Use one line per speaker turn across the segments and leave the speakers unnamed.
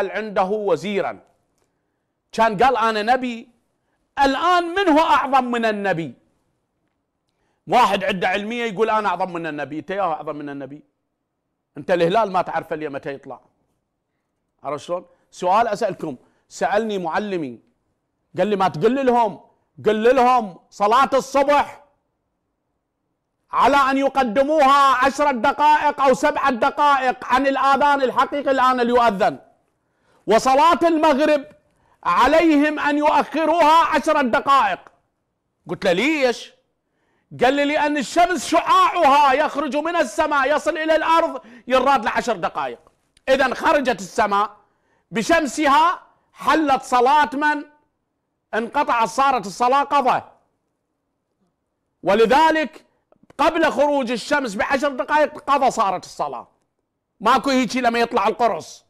يجعل عنده وزيرا كان قال أنا نبي الآن من هو أعظم من النبي واحد عنده علمية يقول أنا أعظم من النبي أنت يا أعظم من النبي أنت الهلال ما تعرف لي متى يطلع عرفت شلون سؤال أسألكم سألني معلمي قال لي ما تقل لهم قل لهم صلاة الصبح على أن يقدموها عشرة دقائق أو سبعة دقائق عن الآذان الحقيقي الآن اللي يؤذن وصلاة المغرب عليهم أن يؤخروها عشر دقائق قلت له ليش قال لي لأن الشمس شعاعها يخرج من السماء يصل إلى الأرض يراد لعشر دقائق إذا خرجت السماء بشمسها حلت صلاة من انقطعت صارت الصلاة قضى ولذلك قبل خروج الشمس بعشر دقائق قضى صارت الصلاة ماكو هيجي لما يطلع القرص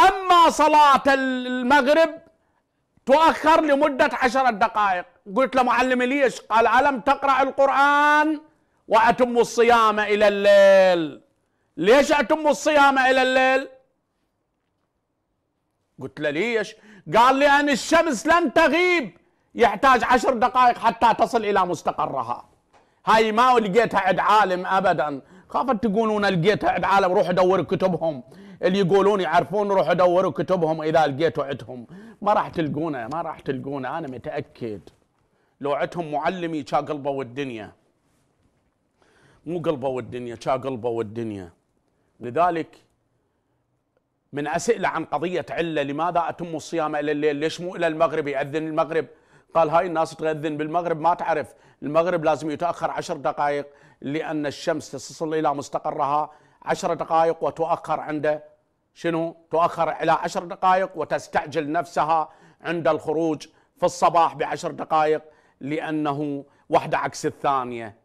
أما صلاة المغرب تؤخر لمدة عشر دقائق قلت لمعلم ليش قال ألم تقرأ القرآن وأتم الصيام إلى الليل ليش أتم الصيام إلى الليل قلت له ليش قال لأن الشمس لن تغيب يحتاج عشر دقائق حتى تصل إلى مستقرها هاي ما لقيتها عند عالم أبداً خافت تقولون لقيتها العالم روح دور كتبهم اللي يقولون يعرفون روح دور كتبهم اذا لقيتوا عندهم ما راح تلقونه ما راح تلقونه انا متاكد لو عندهم معلمي شا قلبه والدنيا مو قلبه والدنيا شا قلبه والدنيا لذلك من اسئله عن قضيه عله لماذا اتم الصيام الى الليل؟ ليش مو الى المغرب ياذن المغرب؟ قال هاي الناس تغذن بالمغرب ما تعرف المغرب لازم يتأخر عشر دقائق لأن الشمس تصل إلى مستقرها عشر دقائق وتؤخر عند شنو تؤخر إلى عشر دقائق وتستعجل نفسها عند الخروج في الصباح بعشر دقائق لأنه واحدة عكس الثانية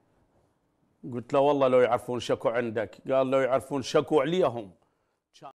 قلت له والله لو يعرفون شكو عندك قال لو يعرفون شكو عليهم